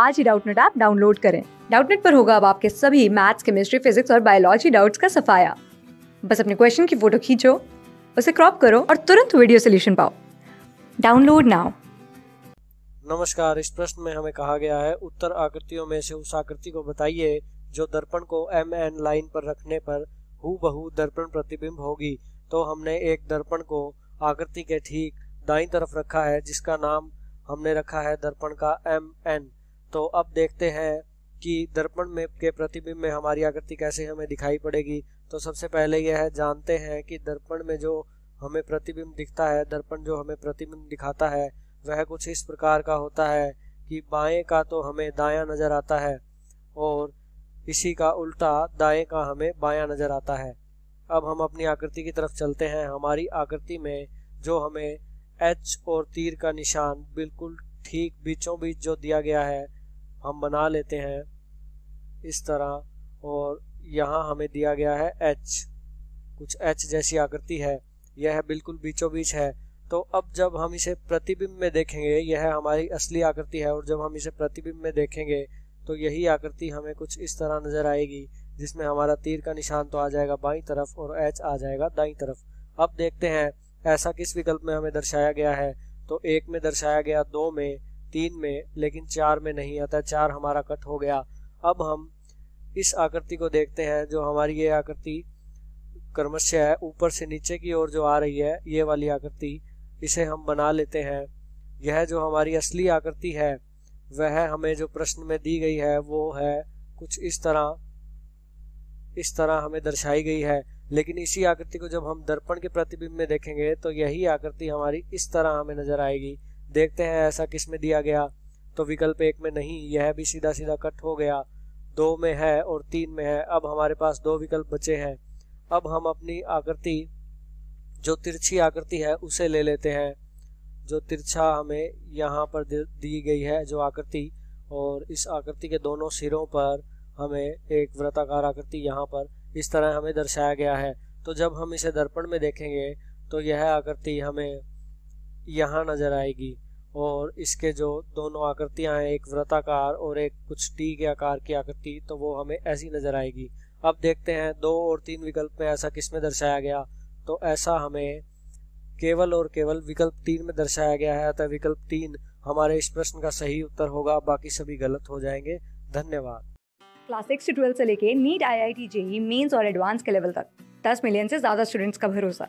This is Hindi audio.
आज ही डाउटनेट ऐप डाउनलोड करें डाउटनेट पर होगा अब आपके सभी मैथ्स केमिस्ट्री फिजिक्स और बायोलॉजी डाउट्स का सफाया बस अपने क्वेश्चन की फोटो खींचो उसे क्रॉप करो और तुरंत वीडियो सोल्यूशन पाओ डाउनलोड नाउ नमस्कार इस प्रश्न में हमें कहा गया है उत्तर आकृतियों में से उस आकृति को बताइए जो दर्पण को एम एन लाइन पर रखने पर हु बहु दर्पण प्रतिबिंब होगी तो हमने एक दर्पण को आकृति के ठीक दाई तरफ रखा है जिसका नाम हमने रखा है दर्पण का एम एन तो अब देखते हैं कि दर्पण में के प्रतिबिंब में हमारी आकृति कैसे हमें दिखाई पड़ेगी तो सबसे पहले यह है जानते हैं कि दर्पण में जो हमें प्रतिबिंब दिखता है दर्पण जो हमें प्रतिबिंब दिखाता है वह कुछ इस प्रकार का होता है कि बाएं का तो हमें दाया नजर आता है और इसी का उल्टा दाएं का हमें बाया नजर आता है अब हम अपनी आकृति की तरफ चलते हैं हमारी आकृति में जो हमें एच और तीर का निशान बिल्कुल ठीक बीचों बीच जो दिया गया है हम बना लेते हैं इस तरह और यहाँ हमें दिया गया है एच कुछ एच जैसी आकृति है यह है बिल्कुल बीचों बीच है तो अब जब हम इसे प्रतिबिंब में देखेंगे यह हमारी असली आकृति है और जब हम इसे प्रतिबिंब में देखेंगे तो यही आकृति हमें कुछ इस तरह नज़र आएगी जिसमें हमारा तीर का निशान तो आ जाएगा बाई तरफ और एच आ जाएगा दाई तरफ अब देखते हैं ऐसा किस विकल्प में हमें दर्शाया गया है तो एक में दर्शाया गया दो में तीन में लेकिन चार में नहीं आता चार हमारा कट हो गया अब हम इस आकृति को देखते हैं जो हमारी ये आकृति क्रमशः है ऊपर से नीचे की ओर जो आ रही है ये वाली आकृति इसे हम बना लेते हैं यह जो हमारी असली आकृति है वह हमें जो प्रश्न में दी गई है वो है कुछ इस तरह इस तरह हमें दर्शाई गई है लेकिन इसी आकृति को जब हम दर्पण के प्रतिबिंब में देखेंगे तो यही आकृति हमारी इस तरह हमें नजर आएगी देखते हैं ऐसा किस में दिया गया तो विकल्प एक में नहीं यह भी सीधा सीधा कट हो गया दो में है और तीन में है अब हमारे पास दो विकल्प बचे हैं अब हम अपनी आकृति जो तिरछी आकृति है उसे ले लेते हैं जो तिरछा हमें यहाँ पर दी गई है जो आकृति और इस आकृति के दोनों सिरों पर हमें एक व्रताकार आकृति यहाँ पर इस तरह हमें दर्शाया गया है तो जब हम इसे दर्पण में देखेंगे तो यह आकृति हमें यहाँ नज़र आएगी और इसके जो दोनों आकृतियाँ हैं एक व्रताकार और एक कुछ टी के आकार की आकृति तो वो हमें ऐसी नज़र आएगी अब देखते हैं दो और तीन विकल्प में ऐसा किस में दर्शाया गया तो ऐसा हमें केवल और केवल विकल्प तीन में दर्शाया गया है अतः विकल्प तीन हमारे इस प्रश्न का सही उत्तर होगा बाकी सभी गलत हो जाएंगे धन्यवाद क्लास सिक्स से से लेके NEET I I T JEE mains और एडवांस के लेवल तक दस मिलियन से ज्यादा स्टूडेंट्स का भरोसा